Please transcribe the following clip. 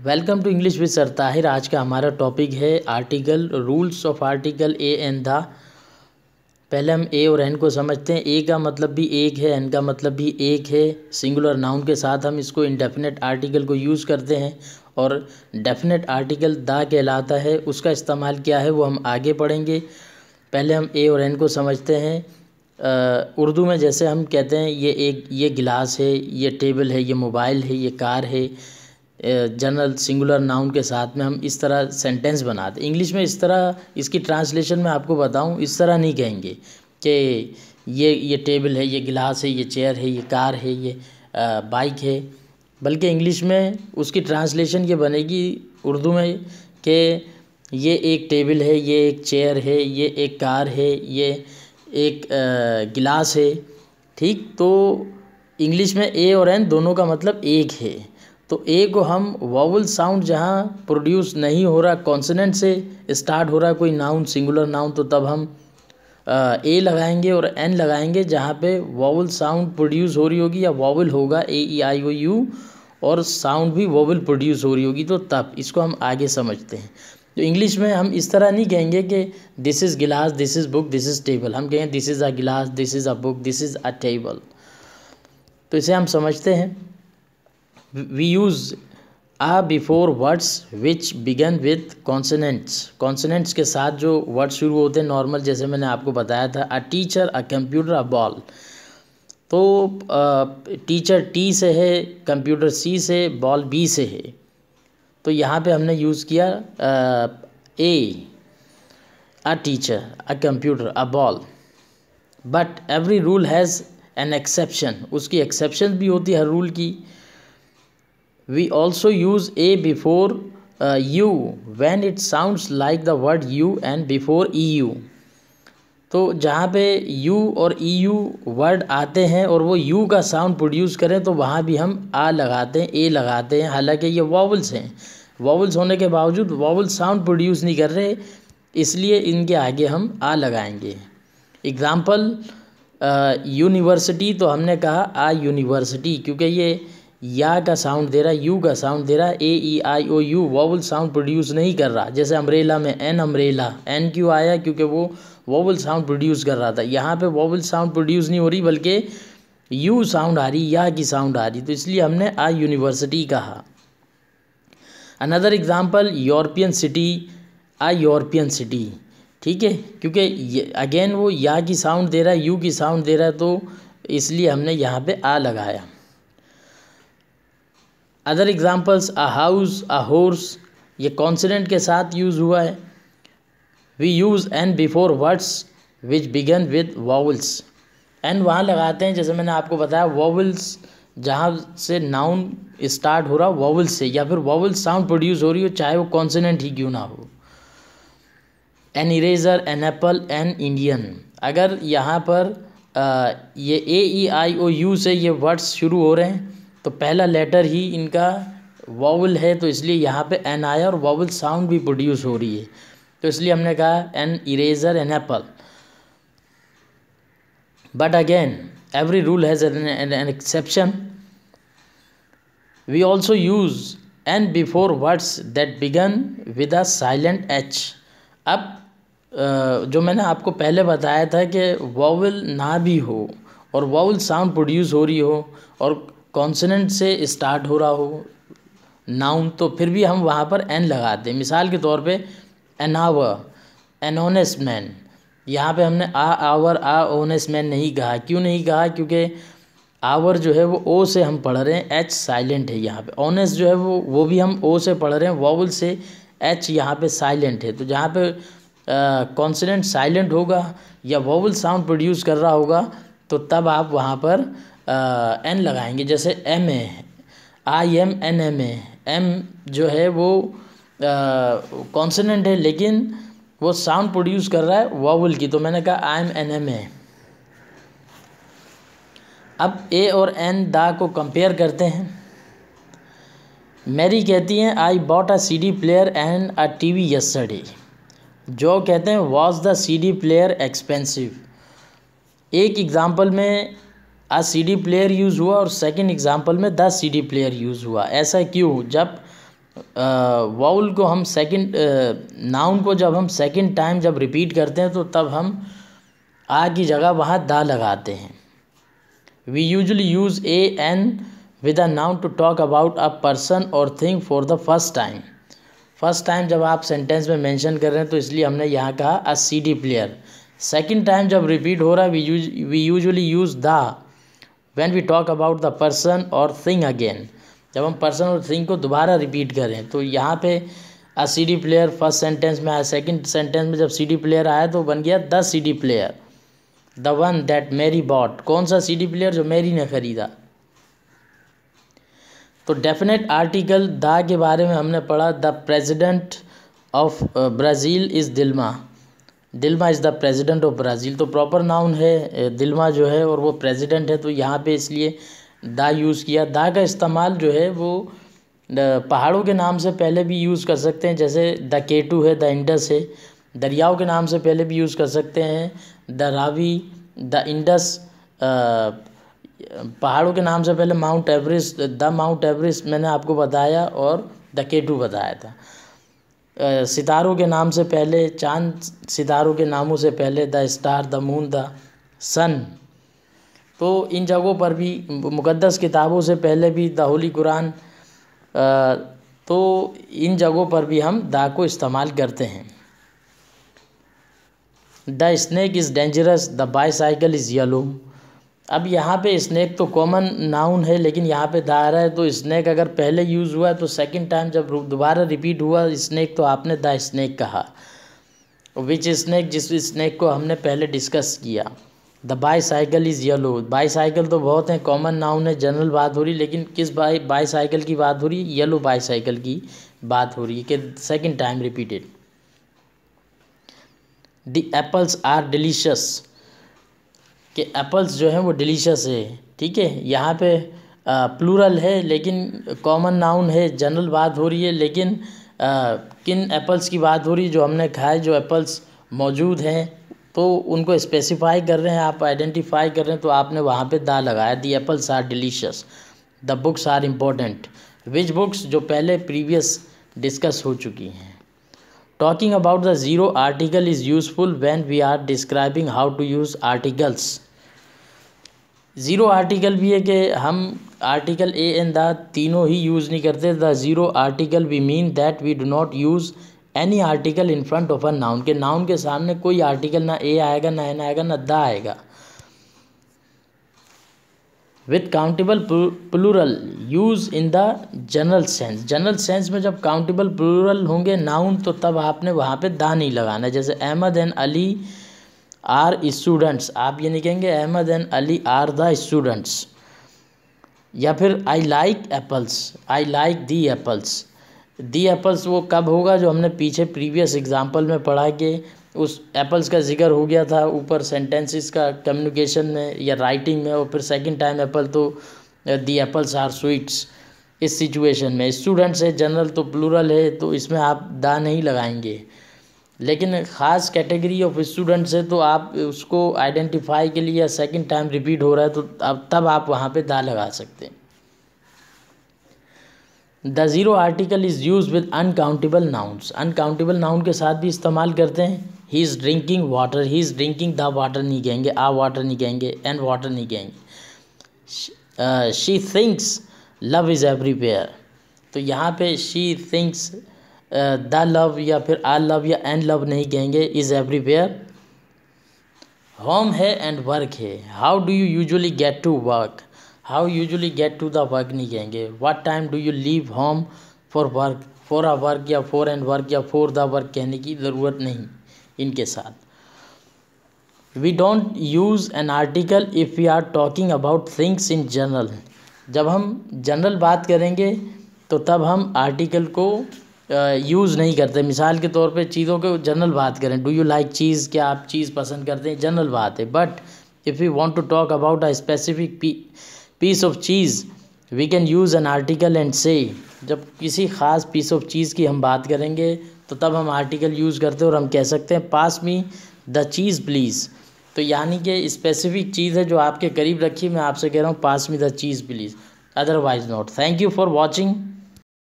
welcome to English with sir Tahir आज का हमारा टॉपिक है article rules of article a an the पहले हम ए और एन को समझते हैं ए का मतलब भी एक है एन का मतलब भी एक है सिंगुलर नाउन के साथ हम इसको इनडेफिनेट आर्टिकल को यूज़ करते हैं और डेफिनेट आर्टिकल दा कहलाता है उसका इस्तेमाल क्या है वो हम आगे पढ़ेंगे पहले हम ए और एन को समझते हैं उर्दू में जैसे हम कहते हैं ये एक ये गिलास है ये टेबल है ये मोबाइल है ये कार है जनरल सिंगुलर नाउन के साथ में हम इस तरह सेंटेंस बनाते इंग्लिश में इस तरह इसकी ट्रांसलेशन में आपको बताऊं इस तरह नहीं कहेंगे कि ये ये टेबल है ये गिलास है ये चेयर है ये कार है ये बाइक है बल्कि इंग्लिश में उसकी ट्रांसलेशन ये बनेगी उर्दू में कि ये एक टेबल है ये एक चेयर है ये एक कार है ये एक गिलास है ठीक तो इंग्लिश में ए और एन दोनों का मतलब एक है तो ए को हम वाउल साउंड जहाँ प्रोड्यूस नहीं हो रहा कॉन्सनेंट से स्टार्ट हो रहा कोई नाउन सिंगुलर नाउन तो तब हम ए लगाएंगे और एन लगाएंगे जहाँ पे वाउल साउंड प्रोड्यूस हो रही होगी या वाउल होगा A E I O U और साउंड भी वोवल प्रोड्यूस हो रही होगी तो तब इसको हम आगे समझते हैं तो इंग्लिश में हम इस तरह नहीं कहेंगे कि this is glass this is book this is table हम कहेंगे this is a glass this is a book this is a table तो इसे हम समझते हैं we use are before words which begin with consonants consonants के साथ जो वर्ड शुरू होते हैं नॉर्मल जैसे मैंने आपको बताया था तो, a teacher a computer a ball तो टीचर टी से है कंप्यूटर सी से बॉल बी से है तो यहाँ पे हमने यूज़ किया a a teacher a computer a ball but every rule has an exception उसकी एक्सेप्शन भी होती है हर रूल की we also use a before uh, u when it sounds like the word and and before eu तो जहाँ पे you और ई यू वर्ड आते हैं और वो यू का साउंड प्रोड्यूस करें तो वहाँ भी हम आ लगाते हैं ए लगाते हैं हालांकि ये वॉवल्स हैं वॉवल्स होने के बावजूद वॉवल साउंड प्रोड्यूस नहीं कर रहे इसलिए इनके आगे हम आ लगाएंगे एग्ज़ाम्पल यूनिवर्सिटी uh, तो हमने कहा आ यूनिवर्सिटी क्योंकि ये या का साउंड दे रहा है यू का साउंड दे रहा है A E I O U vowel sound produce नहीं कर रहा जैसे अम्ब्रेला में एन अमरेला एन क्यों आया क्योंकि वो वोवल साउंड प्रोड्यूस कर रहा था यहाँ पे वोवल साउंड प्रोड्यूस नहीं हो रही बल्कि यू साउंड आ रही या की साउंड आ रही तो इसलिए हमने आ यूनिवर्सिटी कहा another example European city a European city ठीक है क्योंकि अगेन वो या की साउंड दे रहा है यू की साउंड दे रहा है तो इसलिए हमने यहाँ पे आ लगाया other examples a house a horse ये कॉन्सिडेंट के साथ यूज़ हुआ है we use an before words which begin with vowels an वहाँ लगाते हैं जैसे मैंने आपको बताया वावल्स जहाँ से नाउन स्टार्ट हो रहा वॉवल्स से या फिर वॉवल्स साउंड प्रोड्यूस हो रही हो चाहे वो कॉन्सिडेंट ही क्यों ना हो an eraser an apple an Indian अगर यहाँ पर आ, ये ए ई आई ओ यू से ये वर्ड्स शुरू हो रहे हैं तो पहला लेटर ही इनका वाउल है तो इसलिए यहाँ पे एन आया और वाउल साउंड भी प्रोड्यूस हो रही है तो इसलिए हमने कहा an eraser an apple but again every rule has an exception we also use an before words that begin with a silent H अब जो मैंने आपको पहले बताया था कि वाउल ना भी हो और वाउल साउंड प्रोड्यूस हो रही हो और कॉन्सनेंट से स्टार्ट हो रहा हो नाउन तो फिर भी हम वहाँ पर एन लगाते हैं मिसाल के तौर पे एनावर एनोनेस मैन यहाँ पे हमने आ आवर आ ओनेस मैन नहीं कहा क्यों नहीं कहा क्योंकि आवर जो है वो ओ से हम पढ़ रहे हैं एच साइलेंट है यहाँ पे ओनेस जो है वो वो भी हम ओ से पढ़ रहे हैं वॉवल से एच यहाँ पे साइलेंट है तो जहाँ पे कॉन्सनेंट साइलेंट होगा या वॉवल साउंड प्रोड्यूस कर रहा होगा तो तब आप वहाँ पर एन लगाएंगे जैसे M A I am an M A M जो है वो कॉन्सनेंट है लेकिन वो साउंड प्रोड्यूस कर रहा है वॉवल की तो मैंने कहा I am an M A अब ए और एन दा को कंपेयर करते हैं मैरी कहती हैं I bought a C D player and a T V yesterday जो कहते हैं was the C D player expensive एक एग्ज़ाम्पल में अ सीडी प्लेयर यूज़ हुआ और सेकंड एग्जांपल में द सीडी प्लेयर यूज़ हुआ ऐसा क्यों जब वाउल को हम सेकंड नाउन को जब हम सेकंड टाइम जब रिपीट करते हैं तो तब हम आ की जगह वहाँ दा लगाते हैं we usually use a an with a noun to talk about a person और thing for the first time first time जब आप सेंटेंस में मेंशन कर रहे हैं तो इसलिए हमने यहाँ कहा a C D player second time जब रिपीट हो रहा है we use we usually use the when we talk about the person और थिंग अगेन जब हम पर्सन और थिंग को दोबारा रिपीट करें तो यहाँ पे a C D player first sentence में आया सेकंड सेंटेंस में जब सी डी प्लेयर आया तो बन गया the C D player the one that Mary bought कौन सा सी डी प्लेयर जो मेरी ने ख़रीदा तो डेफिनेट आर्टिकल द के बारे में हमने पढ़ा the president of Brazil is Dilma Dilma is the president of Brazil तो प्रॉपर नाउन है दिलमा जो है और वो प्रेसिडेंट है तो यहाँ पे इसलिए दा यूज़ किया दा का इस्तेमाल जो है वो पहाड़ों के नाम से पहले भी यूज़ कर सकते हैं जैसे द केटू है द इंडस है दरियाओं के नाम से पहले भी यूज़ कर सकते हैं द रावी द इंडस पहाड़ों के नाम से पहले Mount Everest the Mount Everest मैंने आपको बताया और द केटू बताया था सितारों के नाम से पहले चांद सितारों के नामों से पहले the star the moon the sun तो इन जगहों पर भी मुक़दस किताबों से पहले भी द होली कुरान तो इन जगहों पर भी हम दा को इस्तेमाल करते हैं the snake is dangerous the bicycle is yellow अब यहाँ पे स्नैक तो कॉमन नाउन है लेकिन यहाँ पे दायरा है तो स्नैक अगर पहले यूज़ हुआ है तो सेकंड टाइम जब दोबारा रिपीट हुआ स्नैक तो आपने द स्नैक कहा विच स्नैक जिस स्नैक को हमने पहले डिस्कस किया the bicycle is yellow bicycle तो बहुत हैं कॉमन नाउन है जनरल बात हो रही लेकिन किस बाई बाई साइकिल की बात हो रही येलो बाई साइकिल की बात हो रही है कि second time repeated the apples are delicious कि एप्पल्स जो हैं वो डिलीशियस है ठीक है यहाँ पे प्लूरल है लेकिन कॉमन नाउन है जनरल बात हो रही है लेकिन आ, किन एप्पल्स की बात हो रही है जो हमने खाए जो एप्पल्स मौजूद हैं तो उनको स्पेसिफाई कर रहे हैं आप आइडेंटिफाई कर रहे हैं तो आपने वहाँ पे दा लगाया the apples are delicious the books are important which books जो पहले प्रीवियस डिस्कस हो चुकी हैं Talking about the zero article is useful when we are describing how to use articles zero article भी है कि हम आर्टिकल ए एंड द तीनों ही यूज़ नहीं करते the zero article we mean that we do not use any article in front of a noun के noun के सामने कोई आर्टिकल ना ए आएगा ना एन आएगा ना द आएगा with countable plural use in the general sense general sense में जब काउंटेबल प्लूरल होंगे नाउन तो तब आपने वहाँ पे दा नहीं लगाना जैसे Ahmed and Ali are students आप ये नहीं कहेंगे Ahmed and Ali are the students या फिर I like apples I like the apples the apples वो कब होगा जो हमने पीछे प्रीवियस एग्जाम्पल में पढ़ा कि उस एप्पल्स का जिक्र हो गया था ऊपर सेंटेंसेस का कम्युनिकेशन में या राइटिंग में और फिर सेकंड टाइम एप्पल तो दी एप्पल्स आर स्वीट्स इस सिचुएशन में स्टूडेंट्स है जनरल तो प्लूरल है तो इसमें आप दा नहीं लगाएंगे लेकिन ख़ास कैटेगरी ऑफ स्टूडेंट्स है तो आप उसको आइडेंटिफाई के लिए या सेकेंड टाइम रिपीट हो रहा है तो अब तब आप वहाँ पे दा लगा सकते हैं the zero article is use with uncountable nouns uncountable noun के साथ भी इस्तेमाल करते हैं he is drinking water he is drinking the water नहीं कहेंगे आ वाटर नहीं कहेंगे एंड वाटर नहीं कहेंगे शी थिंक्स लव इज़ एवरी पेयर तो यहाँ पे शी थिंक्स द लव या फिर आ लव या एंड लव नहीं कहेंगे इज़ एवरी पेयर होम है एंड वर्क है how do you usually get to work how usually get to the work नहीं कहेंगे what time do you leave home for work for a work या फॉर एंड वर्क या for the work कहने की ज़रूरत नहीं इनके साथ we don't use an article if we are talking about things in general जब हम जनरल बात करेंगे तो तब हम आर्टिकल को यूज़ नहीं करते मिसाल के तौर पे चीज़ों को जनरल बात करें डू यू लाइक चीज़ क्या आप चीज़ पसंद करते हैं जनरल बात है but if you want to talk about a specific piece of cheese we can use an article and say जब किसी ख़ास पीस ऑफ चीज़ की हम बात करेंगे तो तब हम आर्टिकल यूज़ करते हैं और हम कह सकते हैं पास मी द चीज़ प्लीज़ तो यानी कि स्पेसिफिक चीज़ है जो आपके करीब रखी मैं आपसे कह रहा हूँ pass me the cheese please otherwise not thank you for watching